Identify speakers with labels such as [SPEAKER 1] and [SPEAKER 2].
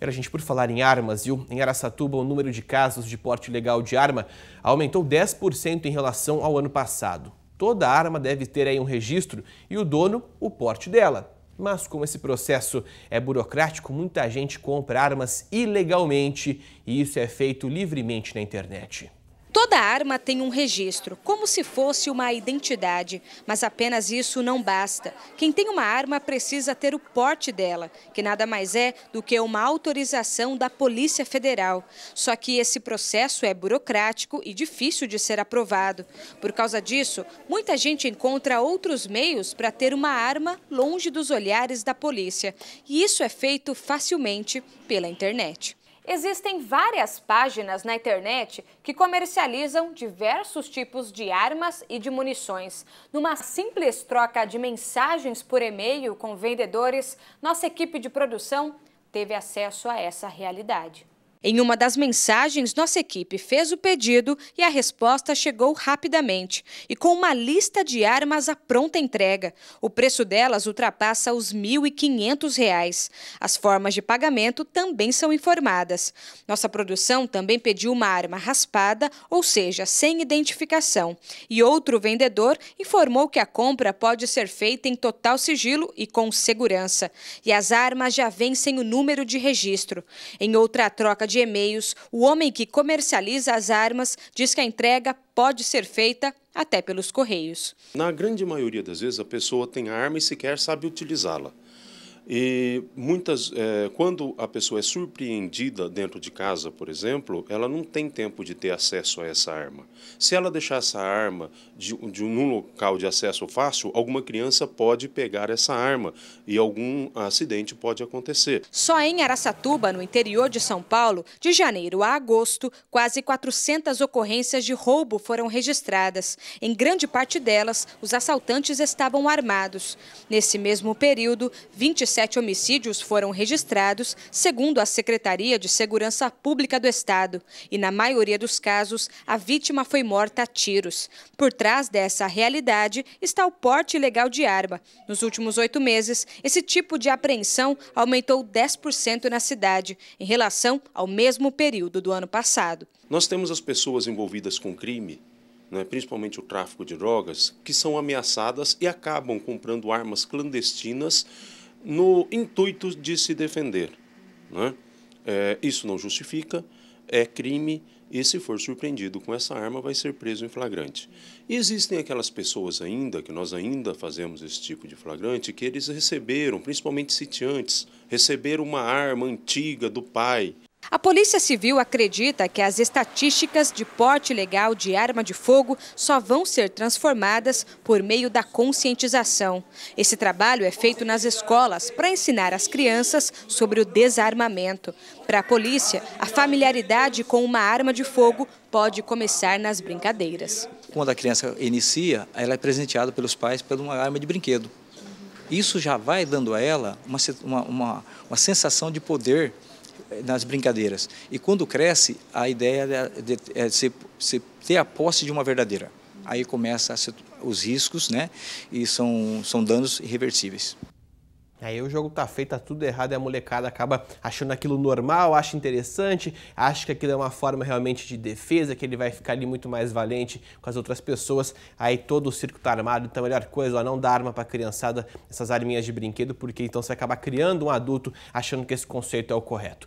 [SPEAKER 1] Era a gente por falar em armas, viu? Em Araçatuba, o número de casos de porte ilegal de arma aumentou 10% em relação ao ano passado. Toda arma deve ter aí um registro e o dono o porte dela. Mas como esse processo é burocrático, muita gente compra armas ilegalmente e isso é feito livremente na internet.
[SPEAKER 2] Toda arma tem um registro, como se fosse uma identidade, mas apenas isso não basta. Quem tem uma arma precisa ter o porte dela, que nada mais é do que uma autorização da Polícia Federal. Só que esse processo é burocrático e difícil de ser aprovado. Por causa disso, muita gente encontra outros meios para ter uma arma longe dos olhares da polícia. E isso é feito facilmente pela internet. Existem várias páginas na internet que comercializam diversos tipos de armas e de munições. Numa simples troca de mensagens por e-mail com vendedores, nossa equipe de produção teve acesso a essa realidade. Em uma das mensagens, nossa equipe fez o pedido e a resposta chegou rapidamente e com uma lista de armas à pronta entrega. O preço delas ultrapassa os R$ 1.500. As formas de pagamento também são informadas. Nossa produção também pediu uma arma raspada, ou seja, sem identificação. E outro vendedor informou que a compra pode ser feita em total sigilo e com segurança. E as armas já vêm sem o número de registro. Em outra troca de e-mails, o homem que comercializa as armas diz que a entrega pode ser feita até pelos correios.
[SPEAKER 3] Na grande maioria das vezes, a pessoa tem arma e sequer sabe utilizá-la. E muitas, é, quando a pessoa é surpreendida dentro de casa, por exemplo, ela não tem tempo de ter acesso a essa arma. Se ela deixar essa arma de, de um local de acesso fácil, alguma criança pode pegar essa arma e algum acidente pode acontecer.
[SPEAKER 2] Só em Aracatuba, no interior de São Paulo, de janeiro a agosto, quase 400 ocorrências de roubo foram registradas. Em grande parte delas, os assaltantes estavam armados. Nesse mesmo período, 27 sete homicídios foram registrados, segundo a Secretaria de Segurança Pública do Estado, e na maioria dos casos, a vítima foi morta a tiros. Por trás dessa realidade está o porte ilegal de arma. Nos últimos oito meses, esse tipo de apreensão aumentou 10% na cidade, em relação ao mesmo período do ano passado.
[SPEAKER 3] Nós temos as pessoas envolvidas com crime né, principalmente o tráfico de drogas, que são ameaçadas e acabam comprando armas clandestinas no intuito de se defender. Né? É, isso não justifica, é crime e, se for surpreendido com essa arma, vai ser preso em flagrante. E existem aquelas pessoas ainda, que nós ainda fazemos esse tipo de flagrante, que eles receberam, principalmente sitiantes, receberam uma arma antiga do pai.
[SPEAKER 2] A Polícia Civil acredita que as estatísticas de porte legal de arma de fogo só vão ser transformadas por meio da conscientização. Esse trabalho é feito nas escolas para ensinar as crianças sobre o desarmamento. Para a polícia, a familiaridade com uma arma de fogo pode começar nas brincadeiras. Quando a criança inicia, ela é presenteada pelos pais por uma arma de brinquedo. Isso já vai dando a ela uma, uma, uma sensação de poder nas brincadeiras. E quando cresce, a ideia é, de, é de, ter a
[SPEAKER 1] posse de uma verdadeira. Aí começa ser, os riscos, né? E são, são danos irreversíveis. Aí o jogo tá feito, tá tudo errado, e a molecada acaba achando aquilo normal, acha interessante, acha que aquilo é uma forma realmente de defesa, que ele vai ficar ali muito mais valente com as outras pessoas. Aí todo o circo tá armado, então a melhor coisa, é não dar arma pra criançada, essas arminhas de brinquedo, porque então você acaba criando um adulto achando que esse conceito é o correto.